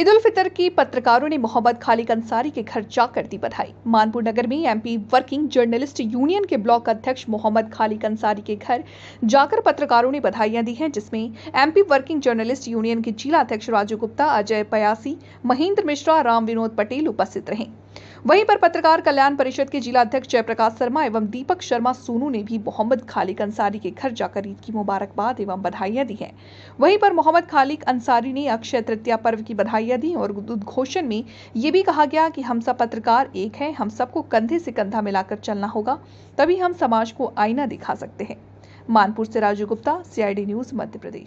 ईद उल फितर की पत्रकारों ने मोहम्मद खालिक अंसारी के घर जाकर दी बधाई मानपुर नगर में एमपी वर्किंग जर्नलिस्ट यूनियन के ब्लॉक अध्यक्ष मोहम्मद खालिक अंसारी के घर जाकर पत्रकारों ने बधाइयां दी हैं जिसमें एमपी वर्किंग जर्नलिस्ट यूनियन के जिला अध्यक्ष राजू गुप्ता अजय पयासी महेंद्र मिश्रा राम विनोद पटेल उपस्थित रहे वहीं पर पत्रकार कल्याण परिषद के जिला अध्यक्ष जयप्रकाश शर्मा एवं दीपक शर्मा सोनू ने भी मोहम्मद खालिक अंसारी के घर जाकर ईद की मुबारकबाद एवं बधाइयां दी हैं वहीं पर मोहम्मद खालिक अंसारी ने अक्षय तृतीया पर्व की बधाइयां दी और उद्घोषण में ये भी कहा गया कि हम सब पत्रकार एक हैं हम सबको कंधे से कंधा मिलाकर चलना होगा तभी हम समाज को आईना दिखा सकते हैं मानपुर से राजू गुप्ता सीआईडी न्यूज मध्य प्रदेश